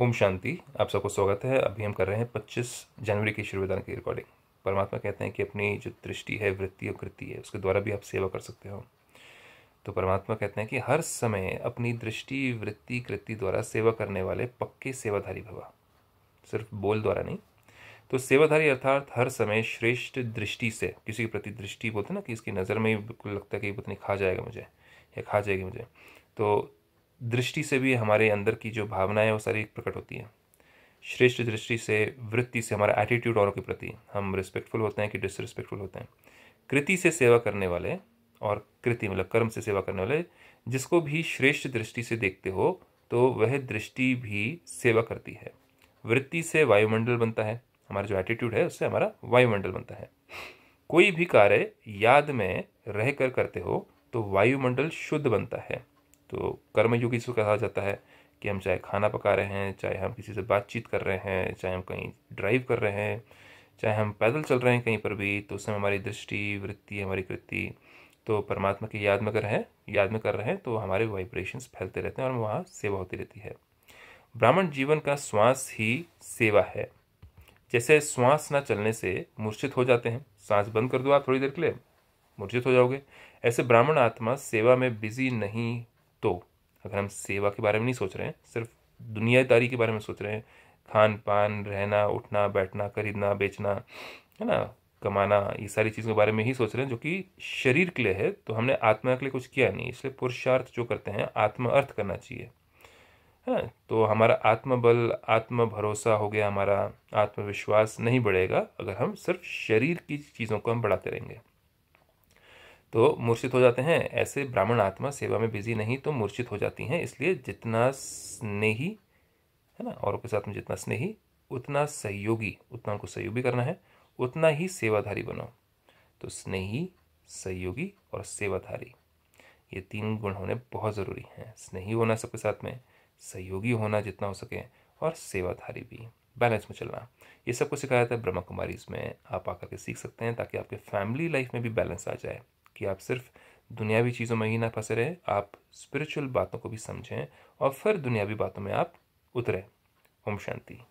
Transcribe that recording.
ओम शांति आप सबको स्वागत है अभी हम कर रहे हैं 25 जनवरी की श्रीविधान की रिकॉर्डिंग परमात्मा कहते हैं कि अपनी जो दृष्टि है वृत्ति और कृति है उसके द्वारा भी आप सेवा कर सकते हो तो परमात्मा कहते हैं कि हर समय अपनी दृष्टि वृत्ति कृति द्वारा सेवा करने वाले पक्के सेवाधारी भवा सिर्फ बोल द्वारा नहीं तो सेवाधारी अर्थात हर समय श्रेष्ठ दृष्टि से किसी के प्रति दृष्टि बोलते ना कि इसकी नज़र में ही बिल्कुल लगता है कि पत्नी खा जाएगा मुझे या खा जाएगी मुझे तो दृष्टि से भी हमारे अंदर की जो भावनाएं वो सारी प्रकट होती हैं श्रेष्ठ दृष्टि से वृत्ति से हमारा एटीट्यूड औरों के प्रति हम रिस्पेक्टफुल होते हैं कि डिसरिस्पेक्टफुल होते हैं कृति से सेवा करने वाले और कृति मतलब कर्म से सेवा करने वाले जिसको भी श्रेष्ठ दृष्टि से देखते हो तो वह दृष्टि भी सेवा करती है वृत्ति से वायुमंडल बनता है हमारा जो एटीट्यूड है उससे हमारा वायुमंडल बनता है कोई भी कार्य याद में रह कर करते हो तो वायुमंडल शुद्ध बनता है तो कर्मयोगी इसको कहा जाता है कि हम चाहे खाना पका रहे हैं चाहे हम किसी से बातचीत कर रहे हैं चाहे हम कहीं ड्राइव कर रहे हैं चाहे हम पैदल चल रहे हैं कहीं पर भी तो उस समय हमारी दृष्टि वृत्ति हमारी कृति तो परमात्मा की याद में कर रहे हैं याद में कर रहे हैं तो हमारे वाइब्रेशंस फैलते रहते हैं और वहाँ सेवा होती रहती है ब्राह्मण जीवन का श्वास ही सेवा है जैसे श्वास ना चलने से मूर्छित हो जाते हैं सांस बंद कर दो आप थोड़ी देर के लिए मूर्छित हो जाओगे ऐसे ब्राह्मण आत्मा सेवा में बिजी नहीं तो अगर हम सेवा के बारे में नहीं सोच रहे हैं सिर्फ दुनियादारी के बारे में सोच रहे हैं खान पान रहना उठना बैठना खरीदना बेचना है ना कमाना ये सारी चीज़ों के बारे में ही सोच रहे हैं जो कि शरीर के लिए है तो हमने आत्मा के लिए कुछ किया नहीं इसलिए पुरुषार्थ जो करते हैं आत्मा अर्थ करना चाहिए है ना तो हमारा आत्मबल आत्म भरोसा हो गया हमारा आत्मविश्वास नहीं बढ़ेगा अगर हम सिर्फ शरीर की चीज़ों को हम बढ़ाते रहेंगे तो मूर्छित हो जाते हैं ऐसे ब्राह्मण आत्मा सेवा में बिजी नहीं तो मूर्छित हो जाती हैं इसलिए जितना स्नेही है ना औरों के साथ में जितना स्नेही उतना सहयोगी उतना उनको सहयोगी करना है उतना ही सेवाधारी बनो तो स्नेही सहयोगी और सेवाधारी ये तीन गुण होने बहुत ज़रूरी हैं स्नेही होना सबके साथ में सहयोगी होना जितना हो सके और सेवाधारी भी बैलेंस में चलना ये सब कुछ सिखाया था ब्रह्मा कुमारी इसमें आप आकर के सीख सकते हैं ताकि आपके फैमिली लाइफ में भी बैलेंस आ जाए कि आप सिर्फ दुनियावी चीज़ों में ही ना फंसे रहें आप स्पिरिचुअल बातों को भी समझें और फिर दुनियावी बातों में आप उतरें ओम शांति